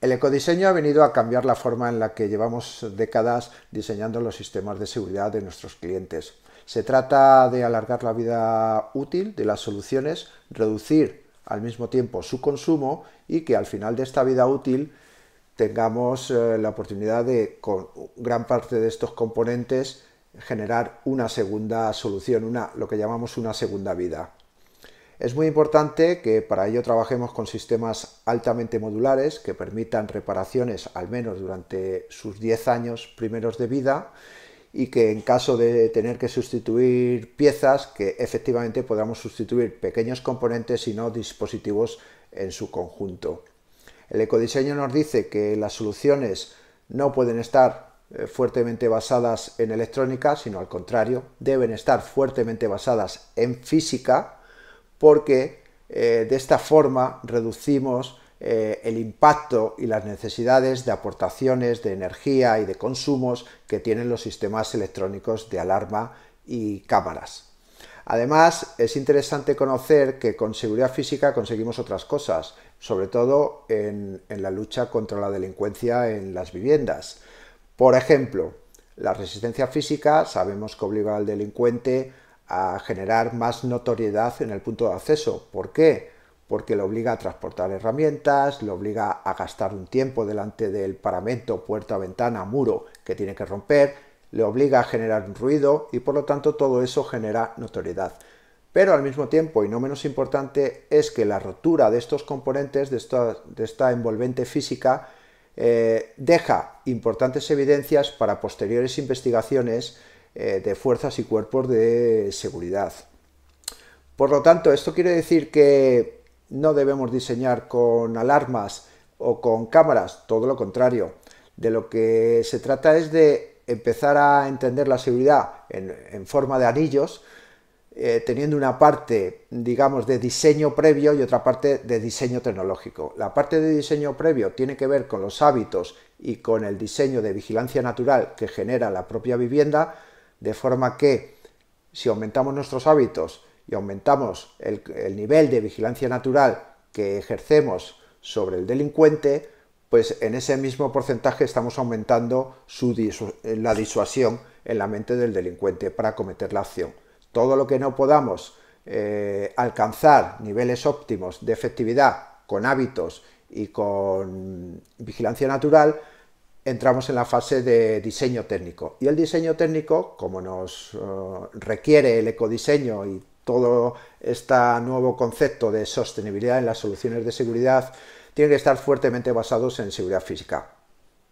El ecodiseño ha venido a cambiar la forma en la que llevamos décadas diseñando los sistemas de seguridad de nuestros clientes. Se trata de alargar la vida útil de las soluciones, reducir al mismo tiempo su consumo y que al final de esta vida útil tengamos eh, la oportunidad de, con gran parte de estos componentes, generar una segunda solución, una, lo que llamamos una segunda vida. Es muy importante que para ello trabajemos con sistemas altamente modulares que permitan reparaciones al menos durante sus 10 años primeros de vida y que en caso de tener que sustituir piezas, que efectivamente podamos sustituir pequeños componentes y no dispositivos en su conjunto. El ecodiseño nos dice que las soluciones no pueden estar eh, fuertemente basadas en electrónica, sino al contrario, deben estar fuertemente basadas en física porque eh, de esta forma reducimos eh, el impacto y las necesidades de aportaciones de energía y de consumos que tienen los sistemas electrónicos de alarma y cámaras. Además, es interesante conocer que con seguridad física conseguimos otras cosas, sobre todo en la lucha contra la delincuencia en las viviendas. Por ejemplo, la resistencia física sabemos que obliga al delincuente a generar más notoriedad en el punto de acceso. ¿Por qué? Porque le obliga a transportar herramientas, le obliga a gastar un tiempo delante del paramento, puerta, ventana, muro que tiene que romper, le obliga a generar un ruido y por lo tanto todo eso genera notoriedad. Pero al mismo tiempo, y no menos importante, es que la rotura de estos componentes, de esta, de esta envolvente física, eh, deja importantes evidencias para posteriores investigaciones eh, de fuerzas y cuerpos de seguridad. Por lo tanto, esto quiere decir que no debemos diseñar con alarmas o con cámaras, todo lo contrario. De lo que se trata es de empezar a entender la seguridad en, forma de anillos, eh, teniendo una parte, digamos, de diseño previo y otra parte de diseño tecnológico. La parte de diseño previo tiene que ver con los hábitos y con el diseño de vigilancia natural que genera la propia vivienda, de forma que si aumentamos nuestros hábitos y aumentamos el, nivel de vigilancia natural que ejercemos sobre el delincuente, pues en ese mismo porcentaje estamos aumentando la disuasión en la mente del delincuente para cometer la acción. Todo lo que no podamos eh, alcanzar niveles óptimos de efectividad con hábitos y con vigilancia natural, entramos en la fase de diseño técnico. Y el diseño técnico, como nos eh, requiere el ecodiseño y todo este nuevo concepto de sostenibilidad en las soluciones de seguridad, tiene que estar fuertemente basados en seguridad física.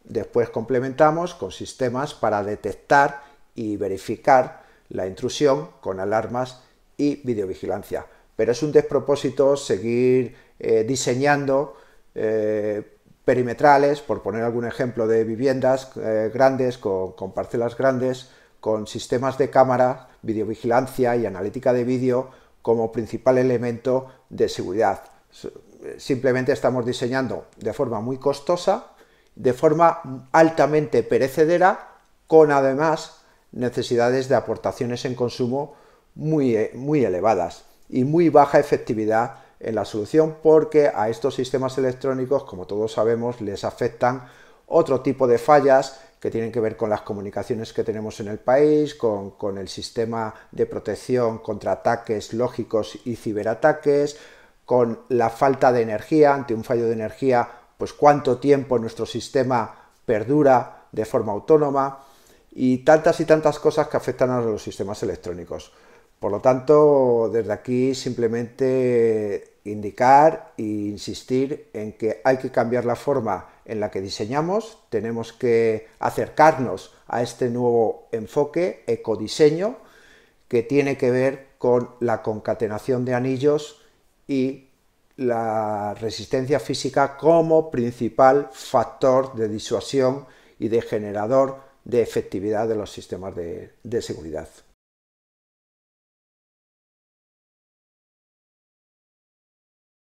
Después complementamos con sistemas para detectar y verificar la intrusión con alarmas y videovigilancia. Pero es un despropósito seguir eh, diseñando eh, perimetrales, por poner algún ejemplo de viviendas eh, grandes, con, parcelas grandes, con sistemas de cámara, videovigilancia y analítica de vídeo como principal elemento de seguridad. Eh, simplemente estamos diseñando de forma muy costosa, de forma altamente perecedera, con además necesidades de aportaciones en consumo muy, eh, muy elevadas y muy baja efectividad en la solución porque a estos sistemas electrónicos, como todos sabemos, les afectan otro tipo de fallas que tienen que ver con las comunicaciones que tenemos en el país, con, el sistema de protección contra ataques lógicos y ciberataques, con la falta de energía, ante un fallo de energía, pues cuánto tiempo nuestro sistema perdura de forma autónoma y tantas y tantas cosas que afectan a los sistemas electrónicos. Por lo tanto, desde aquí simplemente indicar e insistir en que hay que cambiar la forma en la que diseñamos, tenemos que acercarnos a este nuevo enfoque ecodiseño que tiene que ver con la concatenación de anillos y la resistencia física como principal factor de disuasión y de generador de efectividad de los sistemas de, de seguridad.